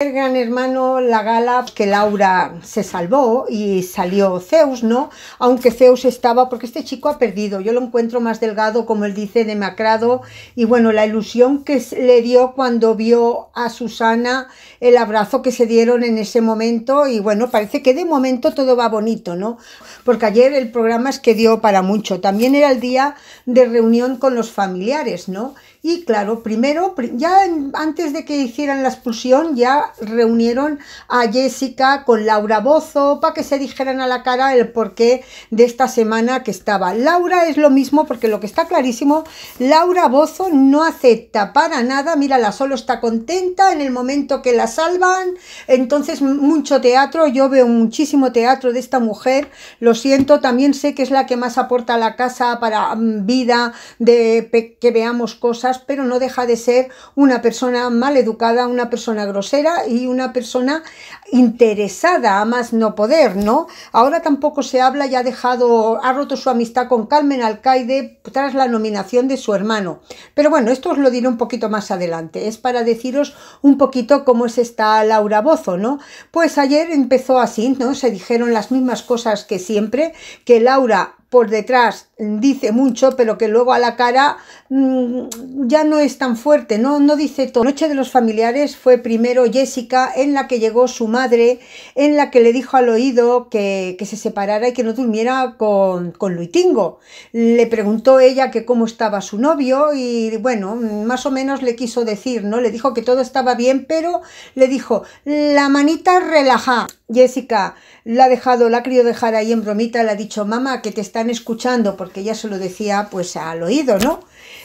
El gran hermano, la gala, que Laura se salvó y salió Zeus, ¿no? Aunque Zeus estaba, porque este chico ha perdido, yo lo encuentro más delgado, como él dice, demacrado, y bueno, la ilusión que le dio cuando vio a Susana, el abrazo que se dieron en ese momento, y bueno, parece que de momento todo va bonito, ¿no? Porque ayer el programa es que dio para mucho, también era el día de reunión con los familiares, ¿no? Y claro, primero, ya antes de que hicieran la expulsión, ya reunieron a Jessica con Laura Bozo para que se dijeran a la cara el porqué de esta semana que estaba. Laura es lo mismo porque lo que está clarísimo, Laura Bozo no acepta para nada, mírala, solo está contenta en el momento que la salvan. Entonces, mucho teatro, yo veo muchísimo teatro de esta mujer, lo siento, también sé que es la que más aporta a la casa para mm, vida, de que veamos cosas pero no deja de ser una persona mal educada, una persona grosera y una persona interesada a más no poder, ¿no? Ahora tampoco se habla ya ha dejado, ha roto su amistad con Carmen Alcaide tras la nominación de su hermano. Pero bueno, esto os lo diré un poquito más adelante. Es para deciros un poquito cómo es esta Laura Bozo, ¿no? Pues ayer empezó así, ¿no? Se dijeron las mismas cosas que siempre, que Laura por detrás dice mucho, pero que luego a la cara mm, ya no es tan fuerte, no, no dice todo. Noche de los familiares fue primero Jessica, en la que llegó su madre, en la que le dijo al oído que, que se separara y que no durmiera con, con Luitingo. Le preguntó ella que cómo estaba su novio y bueno, más o menos le quiso decir, ¿no? Le dijo que todo estaba bien, pero le dijo, la manita relaja. Jessica la ha dejado, la ha querido dejar ahí en bromita, le ha dicho, mamá, que te están escuchando, porque ella se lo decía pues al oído, ¿no?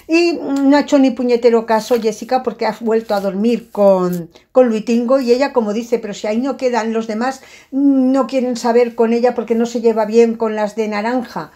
Y no ha hecho ni puñetero caso Jessica porque ha vuelto a dormir con, con Luitingo y ella como dice, pero si ahí no quedan los demás, no quieren saber con ella porque no se lleva bien con las de naranja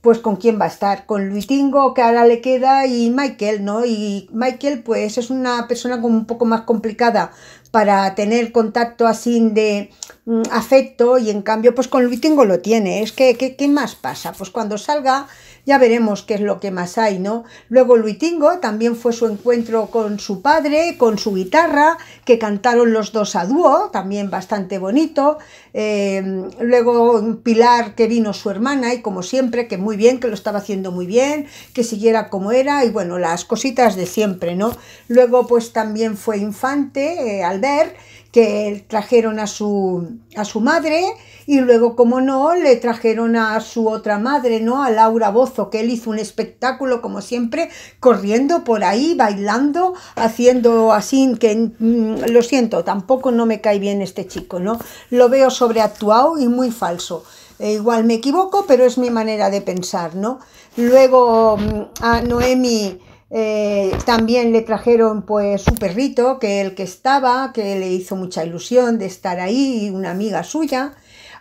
pues con quién va a estar, con Luitingo, que ahora le queda, y Michael, ¿no? Y Michael, pues es una persona como un poco más complicada para tener contacto así de, Mm, afecto y en cambio pues con Luitingo lo tiene. Es que, ¿qué, más pasa? Pues cuando salga ya veremos qué es lo que más hay, ¿no? Luego Luitingo también fue su encuentro con su padre, con su guitarra, que cantaron los dos a dúo, también bastante bonito. Eh, luego Pilar que vino su hermana y como siempre, que muy bien, que lo estaba haciendo muy bien, que siguiera como era y bueno, las cositas de siempre, ¿no? Luego pues también fue Infante, al eh, Albert, que trajeron a su, a su madre y luego, como no, le trajeron a su otra madre, ¿no? A Laura Bozo, que él hizo un espectáculo, como siempre, corriendo por ahí, bailando, haciendo así, que mm, lo siento, tampoco no me cae bien este chico, ¿no? Lo veo sobreactuado y muy falso. Eh, igual me equivoco, pero es mi manera de pensar, ¿no? Luego mm, a Noemi eh, también le trajeron pues su perrito, que el que estaba, que le hizo mucha ilusión de estar ahí, una amiga suya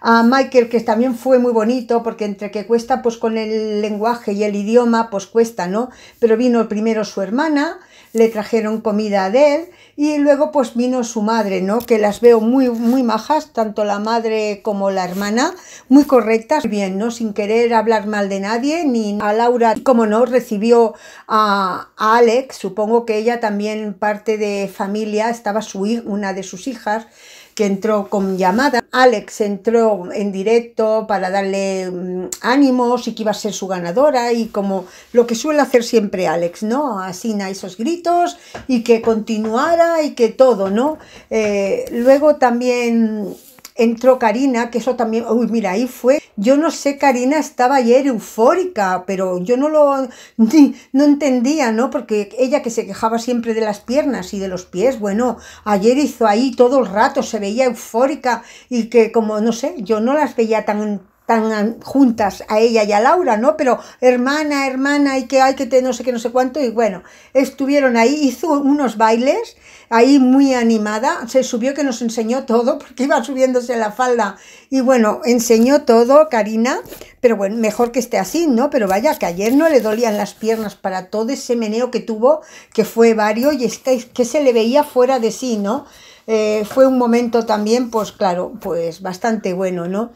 a Michael, que también fue muy bonito, porque entre que cuesta, pues con el lenguaje y el idioma, pues cuesta, ¿no? Pero vino primero su hermana, le trajeron comida de él y luego pues vino su madre, ¿no? Que las veo muy, muy majas, tanto la madre como la hermana, muy correctas, bien, ¿no? Sin querer hablar mal de nadie, ni a Laura, como no, recibió a, Alex, supongo que ella también parte de familia, estaba su, una de sus hijas, que entró con llamada. Alex entró en directo para darle mm, ánimos y que iba a ser su ganadora y como lo que suele hacer siempre Alex, ¿no? Asina esos gritos y que continuara y que todo, ¿no? Eh, luego también entró Karina, que eso también, uy, mira, ahí fue yo no sé, Karina estaba ayer eufórica, pero yo no lo no entendía, ¿no? Porque ella que se quejaba siempre de las piernas y de los pies, bueno, ayer hizo ahí todo el rato, se veía eufórica y que como, no sé, yo no las veía tan juntas a ella y a Laura, ¿no? Pero hermana, hermana, y que hay que te no sé qué, no sé cuánto, y bueno, estuvieron ahí, hizo unos bailes, ahí muy animada, se subió que nos enseñó todo, porque iba subiéndose la falda, y bueno, enseñó todo, Karina, pero bueno, mejor que esté así, ¿no? Pero vaya, que ayer no le dolían las piernas para todo ese meneo que tuvo, que fue vario, y este, que, se le veía fuera de sí, ¿no? Eh, fue un momento también, pues claro, pues bastante bueno, ¿no?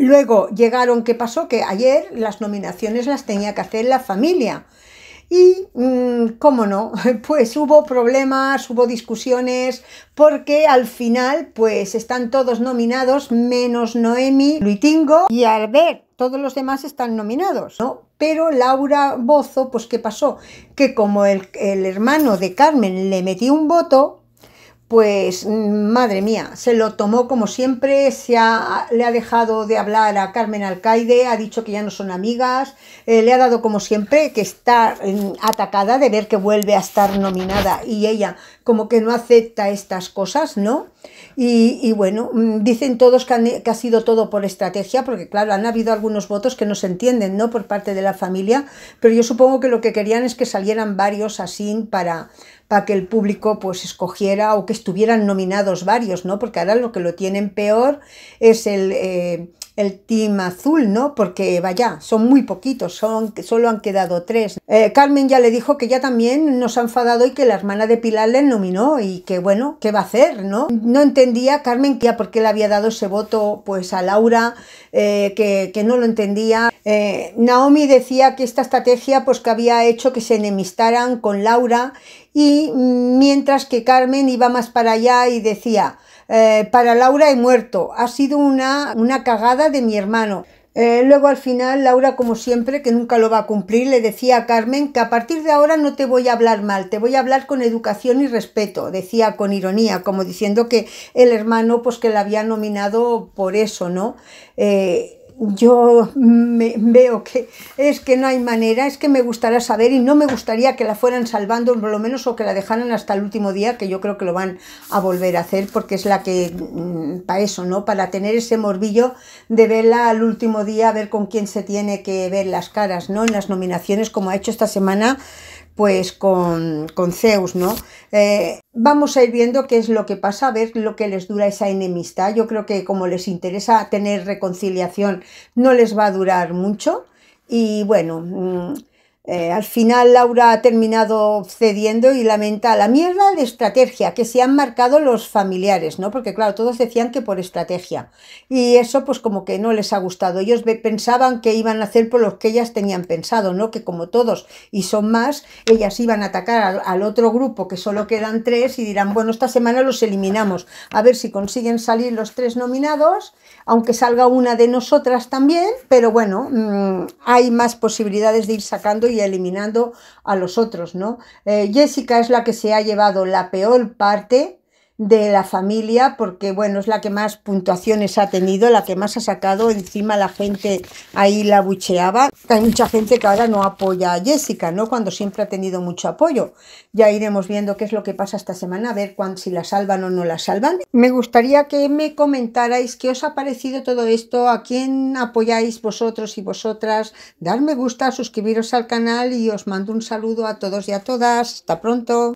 Luego llegaron, ¿qué pasó? Que ayer las nominaciones las tenía que hacer la familia. Y, mm, cómo no, pues hubo problemas, hubo discusiones, porque al final, pues están todos nominados, menos Noemi, Luitingo y Albert. Todos los demás están nominados, ¿no? Pero Laura Bozo, pues ¿qué pasó? Que como el, el hermano de Carmen le metió un voto, pues madre mía, se lo tomó como siempre, se le ha dejado de hablar a Carmen Alcaide, ha dicho que ya no son amigas, eh, le ha dado como siempre que está mm, atacada de ver que vuelve a estar nominada y ella como que no acepta estas cosas, ¿no? Y, bueno, mm, dicen todos que, que, ha sido todo por estrategia, porque claro, han habido algunos votos que no se entienden, ¿no? Por parte de la familia, pero yo supongo que lo que querían es que salieran varios así para para que el público pues escogiera o que estuvieran nominados varios, ¿no? Porque ahora lo que lo tienen peor es el, eh, el team azul, ¿no? Porque vaya, son muy poquitos, son, solo han quedado tres. Eh, Carmen ya le dijo que ya también nos ha enfadado y que la hermana de Pilar le nominó y que bueno, ¿qué va a hacer, no? No entendía Carmen que por qué le había dado ese voto pues a Laura, eh, que, no lo entendía. Eh, Naomi decía que esta estrategia pues que había hecho que se enemistaran con Laura y mientras que Carmen iba más para allá y decía, eh, para Laura he muerto, ha sido una, una cagada de mi hermano. Eh, luego al final Laura, como siempre, que nunca lo va a cumplir, le decía a Carmen que a partir de ahora no te voy a hablar mal, te voy a hablar con educación y respeto, decía con ironía, como diciendo que el hermano, pues que la había nominado por eso, ¿no? Eh, yo me, veo que es que no hay manera, es que me gustaría saber y no me gustaría que la fueran salvando por lo menos o que la dejaran hasta el último día, que yo creo que lo van a volver a hacer porque es la que, mm, para eso, ¿no? Para tener ese morbillo de verla al último día, ver con quién se tiene que ver las caras, ¿no? En las nominaciones como ha hecho esta semana pues con, con Zeus, ¿no? Eh, vamos a ir viendo qué es lo que pasa, a ver lo que les dura esa enemistad. Yo creo que como les interesa tener reconciliación, no les va a durar mucho. Y bueno, mm, eh, al final Laura ha terminado cediendo y lamenta la mierda de estrategia que se han marcado los familiares, ¿no? Porque claro, todos decían que por estrategia. Y eso pues como que no les ha gustado. Ellos pensaban que iban a hacer por los que ellas tenían pensado, ¿no? Que como todos y son más, ellas iban a atacar al, otro grupo que solo quedan tres y dirán, bueno, esta semana los eliminamos. A ver si consiguen salir los tres nominados, aunque salga una de nosotras también, pero bueno, mm, hay más posibilidades de ir sacando eliminando a los otros, ¿no? Eh, Jessica es la que se ha llevado la peor parte de la familia, porque bueno, es la que más puntuaciones ha tenido, la que más ha sacado, encima la gente ahí la bucheaba. Hay mucha gente que ahora no apoya a Jessica, ¿no? Cuando siempre ha tenido mucho apoyo. Ya iremos viendo qué es lo que pasa esta semana, a ver cuán, si la salvan o no la salvan. Me gustaría que me comentarais qué os ha parecido todo esto, a quién apoyáis vosotros y vosotras. Darme me gusta, suscribiros al canal y os mando un saludo a todos y a todas. Hasta pronto.